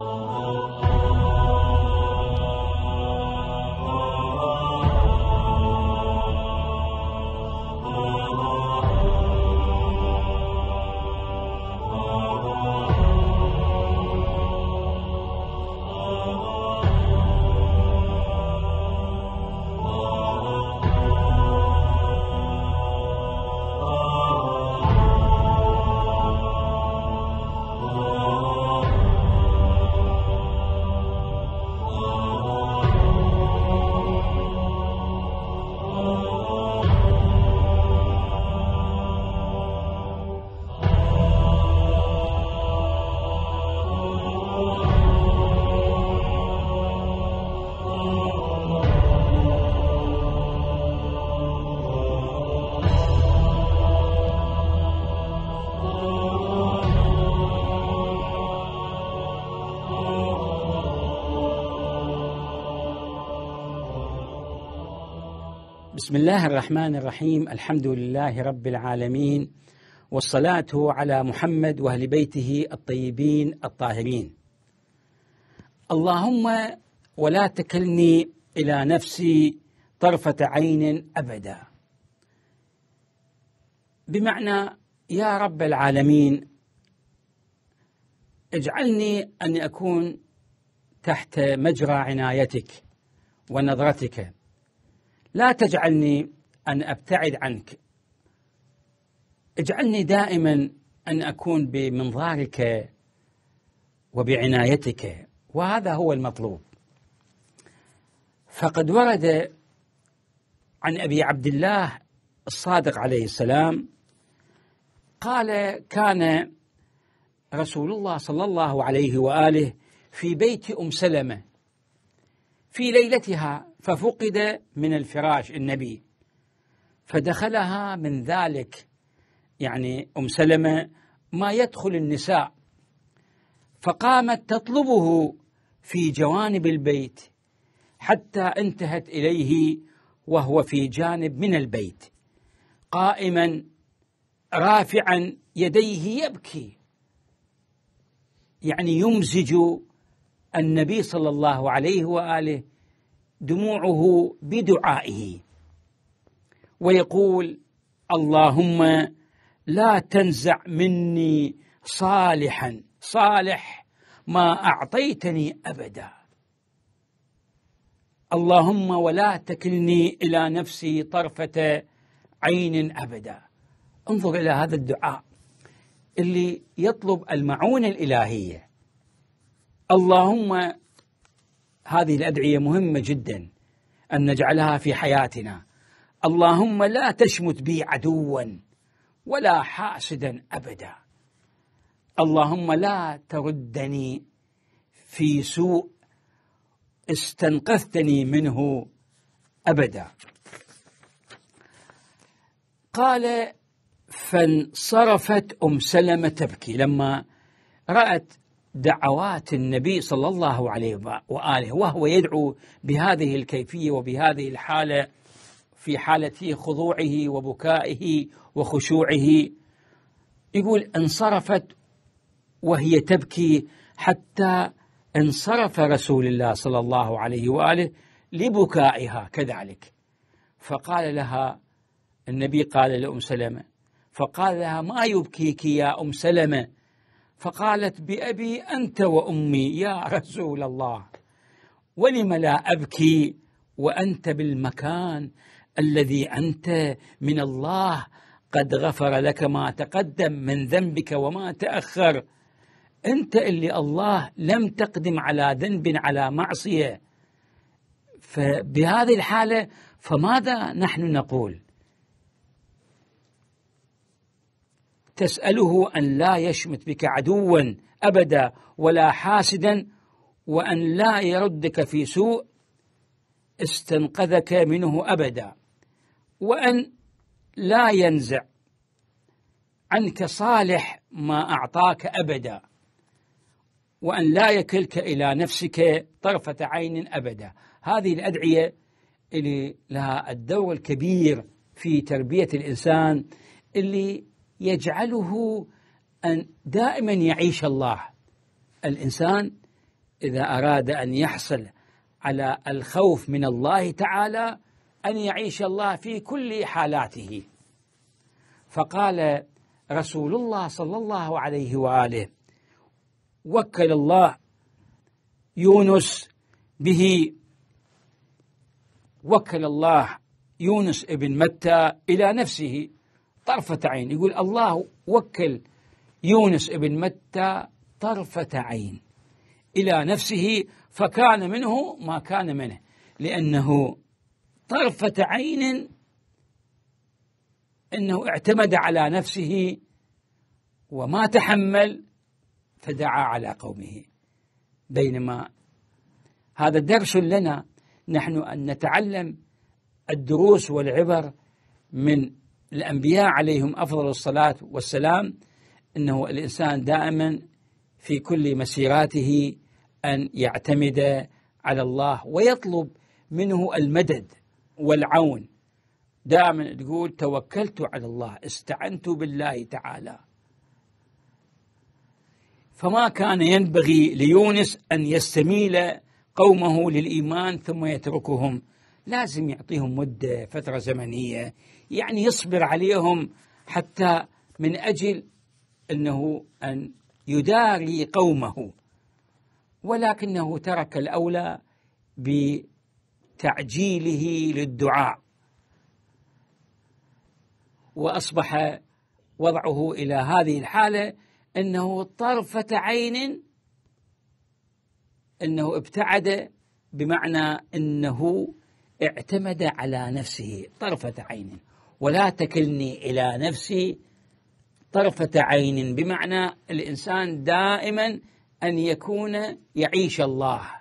Oh, بسم الله الرحمن الرحيم الحمد لله رب العالمين والصلاة على محمد وأهل بيته الطيبين الطاهرين اللهم ولا تكلني إلى نفسي طرفة عين أبدا بمعنى يا رب العالمين اجعلني أن أكون تحت مجرى عنايتك ونظرتك لا تجعلني أن أبتعد عنك اجعلني دائما أن أكون بمنظارك وبعنايتك وهذا هو المطلوب فقد ورد عن أبي عبد الله الصادق عليه السلام قال كان رسول الله صلى الله عليه وآله في بيت أم سلمة في ليلتها ففقد من الفراش النبي فدخلها من ذلك يعني أم سلمة ما يدخل النساء فقامت تطلبه في جوانب البيت حتى انتهت إليه وهو في جانب من البيت قائما رافعا يديه يبكي يعني يمزج النبي صلى الله عليه واله دموعه بدعائه ويقول اللهم لا تنزع مني صالحا صالح ما اعطيتني ابدا اللهم ولا تكلني الى نفسي طرفه عين ابدا انظر الى هذا الدعاء اللي يطلب المعونه الالهيه اللهم هذه الادعيه مهمه جدا ان نجعلها في حياتنا اللهم لا تشمت بي عدوا ولا حاسدا ابدا اللهم لا تردني في سوء استنقذتني منه ابدا قال فانصرفت ام سلمه تبكي لما رات دعوات النبي صلى الله عليه واله وهو يدعو بهذه الكيفيه وبهذه الحاله في حاله خضوعه وبكائه وخشوعه يقول انصرفت وهي تبكي حتى انصرف رسول الله صلى الله عليه واله لبكائها كذلك فقال لها النبي قال لأم سلمة فقال لها ما يبكيك يا أم سلمة فقالت بأبي أنت وأمي يا رسول الله ولم لا أبكي وأنت بالمكان الذي أنت من الله قد غفر لك ما تقدم من ذنبك وما تأخر أنت اللي الله لم تقدم على ذنب على معصية فبهذه الحالة فماذا نحن نقول؟ تسأله أن لا يشمت بك عدوا أبدا ولا حاسدا وأن لا يردك في سوء استنقذك منه أبدا وأن لا ينزع عنك صالح ما أعطاك أبدا وأن لا يكلك إلى نفسك طرفة عين أبدا هذه الأدعية اللي لها الدور الكبير في تربية الإنسان اللي يجعله أن دائما يعيش الله الإنسان إذا أراد أن يحصل على الخوف من الله تعالى أن يعيش الله في كل حالاته فقال رسول الله صلى الله عليه وآله وكل الله يونس به وكل الله يونس ابن متى إلى نفسه طرفة عين يقول الله وكل يونس ابن متى طرفة عين إلى نفسه فكان منه ما كان منه لأنه طرفة عين أنه اعتمد على نفسه وما تحمل فدعا على قومه بينما هذا درس لنا نحن أن نتعلم الدروس والعبر من الأنبياء عليهم أفضل الصلاة والسلام أنه الإنسان دائما في كل مسيراته أن يعتمد على الله ويطلب منه المدد والعون دائما تقول توكلت على الله استعنت بالله تعالى فما كان ينبغي ليونس أن يستميل قومه للإيمان ثم يتركهم لازم يعطيهم مدة فترة زمنية يعني يصبر عليهم حتى من أجل أنه أن يداري قومه ولكنه ترك الأولى بتعجيله للدعاء وأصبح وضعه إلى هذه الحالة أنه طرفة عين أنه ابتعد بمعنى أنه اعتمد على نفسه طرفة عين ولا تكلني إلى نفسي طرفة عين بمعنى الإنسان دائما أن يكون يعيش الله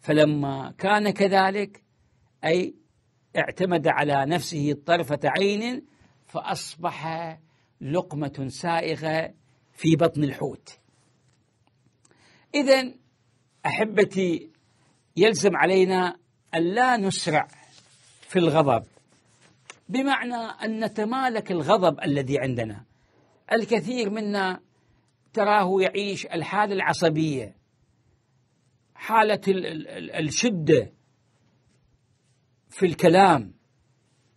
فلما كان كذلك أي اعتمد على نفسه طرفة عين فأصبح لقمة سائغة في بطن الحوت إذا أحبتي يلزم علينا ان لا نسرع في الغضب بمعنى أن نتمالك الغضب الذي عندنا الكثير منا تراه يعيش الحالة العصبية حالة الشدة في الكلام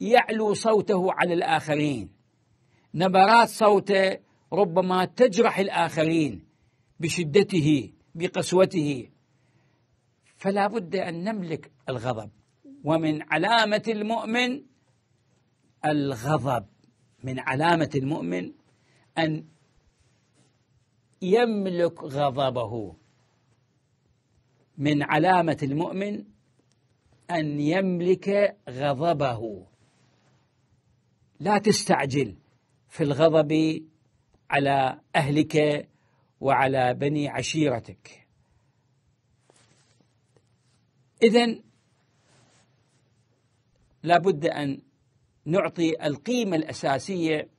يعلو صوته على الآخرين نبرات صوته ربما تجرح الآخرين بشدته بقسوته فلا بد أن نملك الغضب ومن علامة المؤمن الغضب من علامة المؤمن أن يملك غضبه من علامة المؤمن أن يملك غضبه لا تستعجل في الغضب على أهلك وعلى بني عشيرتك إذا لابد أن نعطي القيمة الأساسية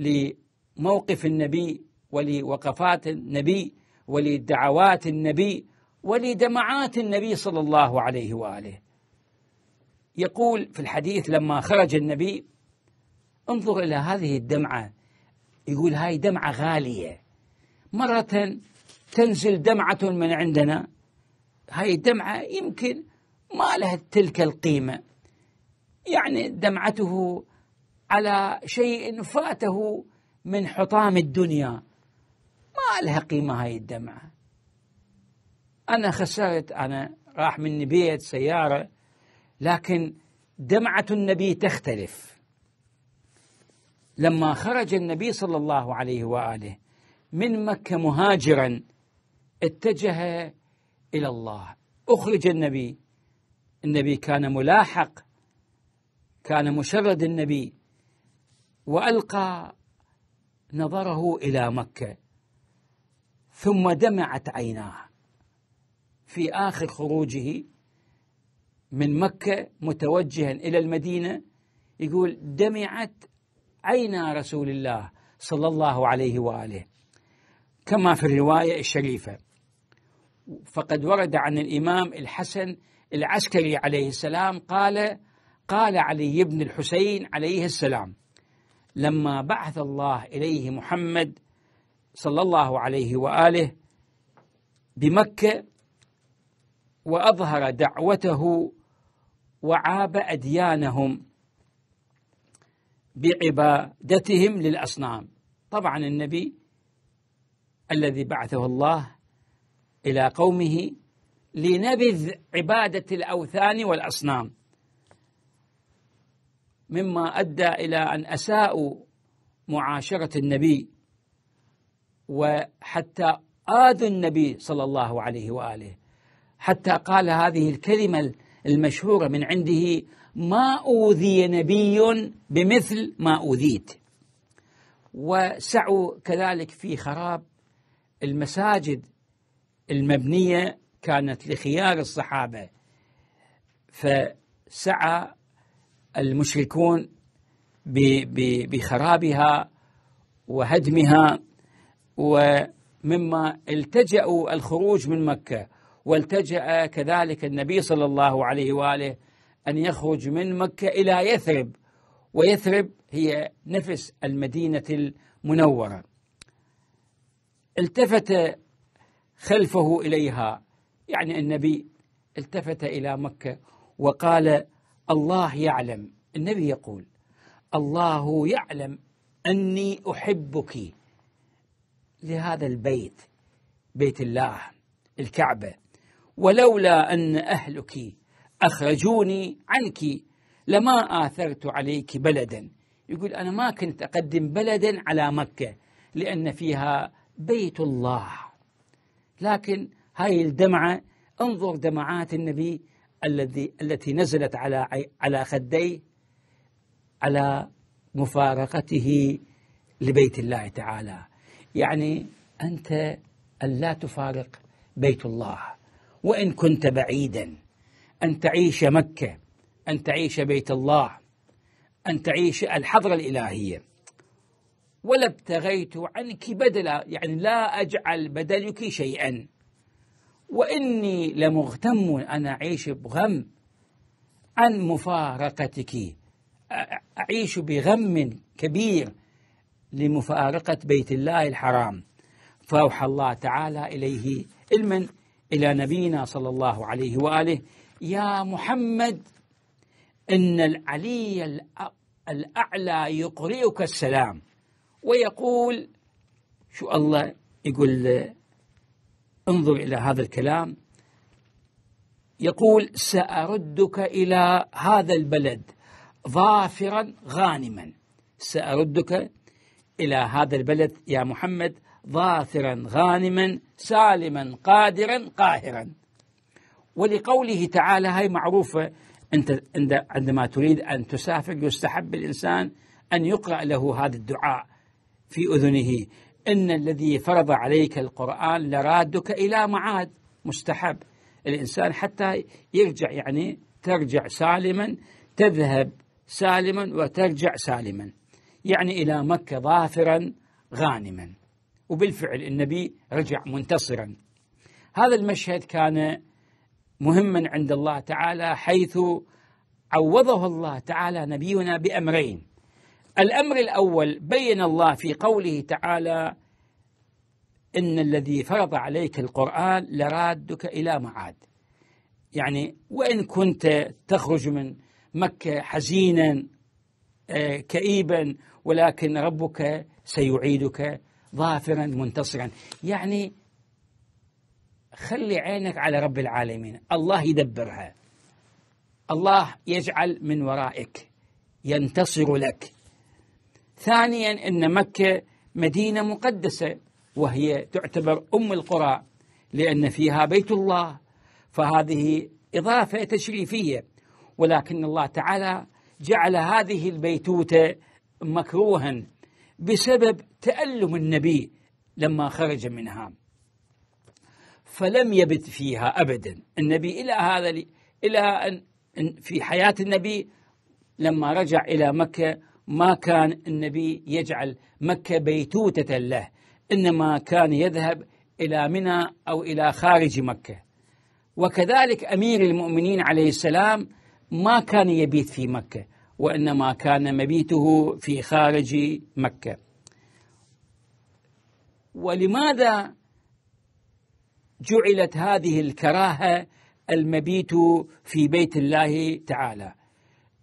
لموقف النبي ولوقفات النبي ولدعوات النبي ولدمعات النبي صلى الله عليه واله. يقول في الحديث لما خرج النبي انظر الى هذه الدمعه يقول هاي دمعه غاليه مرة تنزل دمعة من عندنا هاي الدمعة يمكن ما لها تلك القيمة يعني دمعته على شيء فاته من حطام الدنيا ما لها قيمة هاي الدمعة أنا خسرت أنا راح مني بيت سيارة لكن دمعة النبي تختلف لما خرج النبي صلى الله عليه وآله من مكة مهاجرا اتجه إلى الله أخرج النبي النبي كان ملاحق كان مشرد النبي وألقى نظره إلى مكة ثم دمعت عيناه في آخر خروجه من مكة متوجها إلى المدينة يقول دمعت عينا رسول الله صلى الله عليه وآله كما في الرواية الشريفة فقد ورد عن الإمام الحسن العسكري عليه السلام قال قال علي بن الحسين عليه السلام لما بعث الله إليه محمد صلى الله عليه وآله بمكة وأظهر دعوته وعاب أديانهم بعبادتهم للأصنام طبعا النبي الذي بعثه الله إلى قومه لنبذ عبادة الأوثان والأصنام مما أدى إلى أن أساءوا معاشرة النبي وحتى آذوا النبي صلى الله عليه وآله حتى قال هذه الكلمة المشهورة من عنده ما أوذي نبي بمثل ما أوذيت وسعوا كذلك في خراب المساجد المبنية كانت لخيار الصحابة فسعى المشركون بخرابها وهدمها ومما التجأوا الخروج من مكة والتجأ كذلك النبي صلى الله عليه وآله أن يخرج من مكة إلى يثرب ويثرب هي نفس المدينة المنورة التفت خلفه إليها يعني النبي التفت إلى مكة وقال الله يعلم النبي يقول الله يعلم أني أحبك لهذا البيت بيت الله الكعبة ولولا أن أهلك أخرجوني عنك لما آثرت عليك بلدا يقول أنا ما كنت أقدم بلدا على مكة لأن فيها بيت الله لكن هاي الدمعة انظر دمعات النبي الذي التي نزلت على على خديه على مفارقته لبيت الله تعالى يعني أنت أن لا تفارق بيت الله وإن كنت بعيدا أن تعيش مكة أن تعيش بيت الله أن تعيش الحضرة الإلهية ولا ابتغيت عنك بدلا يعني لا أجعل بدلك شيئا وإني لمغتم أن أعيش بغم عن مفارقتك أعيش بغم كبير لمفارقة بيت الله الحرام فأوحى الله تعالى إليه علما إلى نبينا صلى الله عليه وآله يا محمد إن العلي الأعلى يقرئك السلام ويقول شو الله يقول انظر إلى هذا الكلام يقول سأردك إلى هذا البلد ظافرا غانما سأردك إلى هذا البلد يا محمد ظافرا غانما سالما قادرا قاهرا ولقوله تعالى هاي معروفة أنت عندما تريد أن تسافر يستحب الإنسان أن يقرأ له هذا الدعاء في أذنه إن الذي فرض عليك القرآن لرادك إلى معاد مستحب الإنسان حتى يرجع يعني ترجع سالما تذهب سالما وترجع سالما يعني إلى مكة ظافرا غانما وبالفعل النبي رجع منتصرا هذا المشهد كان مهما عند الله تعالى حيث عوضه الله تعالى نبينا بأمرين الامر الاول بين الله في قوله تعالى ان الذي فرض عليك القران لرادك الى معاد يعني وان كنت تخرج من مكه حزينا آه، كئيبا ولكن ربك سيعيدك ظافرا منتصرا يعني خلي عينك على رب العالمين الله يدبرها الله يجعل من ورائك ينتصر لك ثانيا أن مكة مدينة مقدسة وهي تعتبر أم القرى لأن فيها بيت الله فهذه إضافة تشريفية ولكن الله تعالى جعل هذه البيتوتة مكروها بسبب تألم النبي لما خرج منها فلم يبت فيها أبدا النبي إلى هذا إلى أن في حياة النبي لما رجع إلى مكة ما كان النبي يجعل مكة بيتوتة له إنما كان يذهب إلى منى أو إلى خارج مكة وكذلك أمير المؤمنين عليه السلام ما كان يبيت في مكة وإنما كان مبيته في خارج مكة ولماذا جعلت هذه الكراهة المبيت في بيت الله تعالى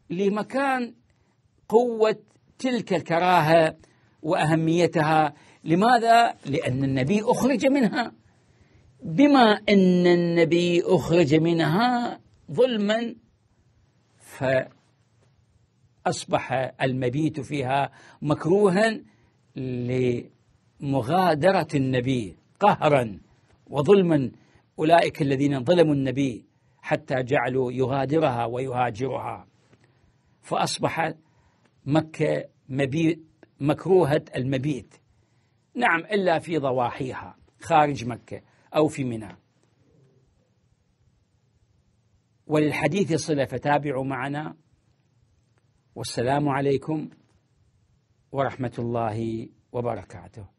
لمكان قوة تلك الكراهة وأهميتها لماذا؟ لأن النبي أخرج منها بما أن النبي أخرج منها ظلما فأصبح المبيت فيها مكروها لمغادرة النبي قهرا وظلما أولئك الذين ظلموا النبي حتى جعلوا يغادرها ويهاجرها فأصبح مكة مبيت مكروهة المبيت نعم إلا في ضواحيها خارج مكة أو في منى وللحديث صلة فتابعوا معنا والسلام عليكم ورحمة الله وبركاته